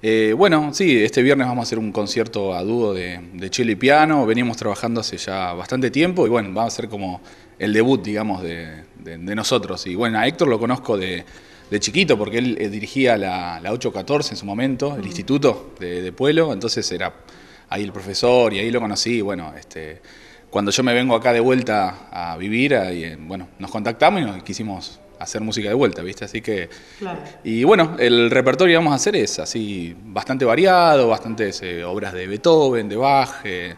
Eh, bueno, sí, este viernes vamos a hacer un concierto a dúo de, chile y piano, venimos trabajando hace ya bastante tiempo y bueno, va a ser como el debut, digamos, de, nosotros. Y bueno, a Héctor lo conozco de, chiquito, porque él eh, dirigía la, 814 en su momento, el mm. instituto de, Pueblo, entonces era ahí el profesor y ahí lo conocí. Bueno, este, cuando yo me vengo acá de vuelta a vivir, ahí, eh, bueno, nos contactamos y nos quisimos hacer música de vuelta, ¿viste? Así que... Y bueno, el repertorio que vamos a hacer es así, bastante variado, bastantes eh, obras de Beethoven, de Bach, eh,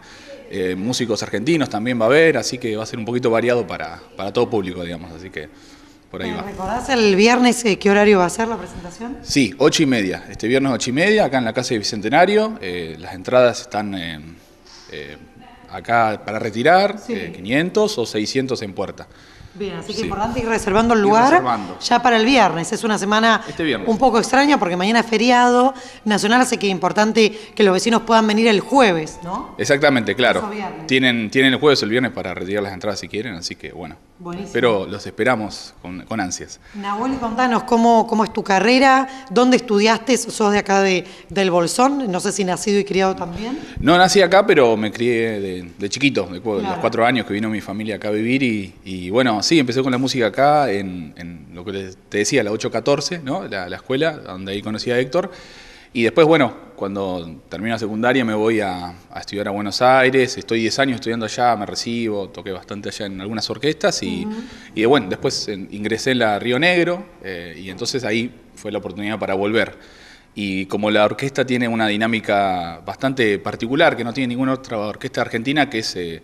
eh, músicos argentinos también va a haber, así que va a ser un poquito variado para, para todo público, digamos, así que... Por ahí va. ¿Recordás el viernes qué horario va a ser la presentación? Sí, ocho y media. Este viernes ocho y media, acá en la Casa de Bicentenario. las entradas están acá para retirar, 500 eh, o 600 en puerta. Bien, así que es importante ir reservando el lugar ya para el viernes. Es una semana este un poco extraña porque mañana es feriado nacional, así que es importante que los vecinos puedan venir el jueves, ¿no? Exactamente, claro. Tienen, tienen el jueves o el viernes para retirar las entradas si quieren, así que bueno. Buenísimo. Pero los esperamos con, ansias. Nahuel, contanos cómo, cómo es tu carrera, dónde estudiaste, sos de acá de, del Bolsón, no sé si nacido y criado también. No nací acá, pero me crié de, de, chiquito, de, los cuatro años que vino mi familia acá a vivir y, bueno, sí, empecé con la música acá en, lo que te decía, la 814, ¿no? La, escuela, donde ahí conocí a Héctor. Y después, bueno, cuando termino la secundaria me voy a, estudiar a Buenos Aires, estoy 10 años estudiando allá, me recibo, toqué bastante allá en algunas orquestas y, y bueno, después ingresé en la Río Negro eh, y entonces ahí fue la oportunidad para volver. Y como la orquesta tiene una dinámica bastante particular, que no tiene ninguna otra orquesta argentina, que es, eh,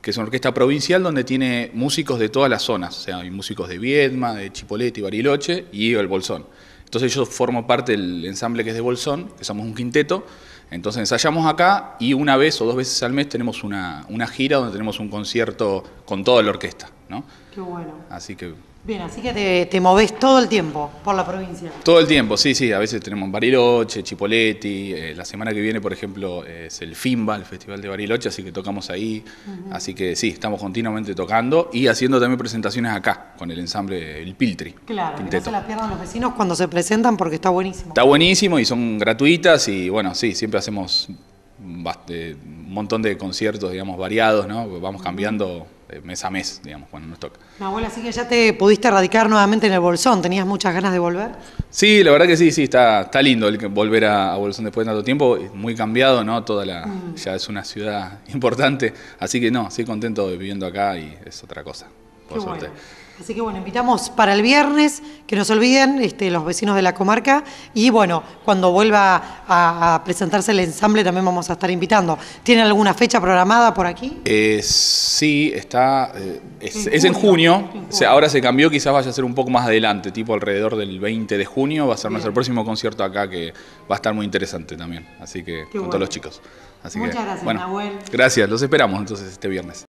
que es una orquesta provincial donde tiene músicos de todas las zonas, o sea, hay músicos de Viedma, de Chipolete y Bariloche y el Bolsón. Entonces yo formo parte del ensamble que es de Bolsón, que somos un quinteto, entonces ensayamos acá y una vez o dos veces al mes tenemos una, una gira donde tenemos un concierto con toda la orquesta. ¿no? Qué bueno. Así que Bien, así que te, te todo el tiempo por la provincia. Todo el tiempo, sí, sí. A veces tenemos Bariloche, Chipoletti. Eh, la semana que viene, por ejemplo, es el FIMBA, el Festival de Bariloche, así que tocamos ahí. Así que sí, estamos continuamente tocando y haciendo también presentaciones acá, con el ensamble El Piltri. Claro, que no se las pierdan los vecinos cuando se presentan porque está buenísimo. Está buenísimo y son gratuitas y bueno, sí, siempre hacemos un montón de conciertos, digamos, variados, ¿no? Vamos cambiando eh, mes a mes, digamos, cuando nos toca. así que ya te pudiste radicar nuevamente en el Bolsón, ¿tenías muchas ganas de volver? Sí, la verdad que sí, sí, está, está lindo el volver a, a Bolsón después de tanto tiempo, muy cambiado, ¿no? Toda la, mm. ya es una ciudad importante, así que no, estoy contento de viviendo acá y es otra cosa. Así que bueno, invitamos para el viernes, que no se olviden este, los vecinos de la comarca y bueno, cuando vuelva a, presentarse el ensamble también vamos a estar invitando. ¿Tienen alguna fecha programada por aquí? Eh, sí, está, eh, es, en junio, ahora se cambió, quizás vaya a ser un poco más adelante, tipo alrededor del 20 de junio va a ser nuestro próximo concierto acá que va a estar muy interesante también, así que con todos los chicos. Muchas gracias, Nahuel. Gracias, los esperamos entonces este viernes.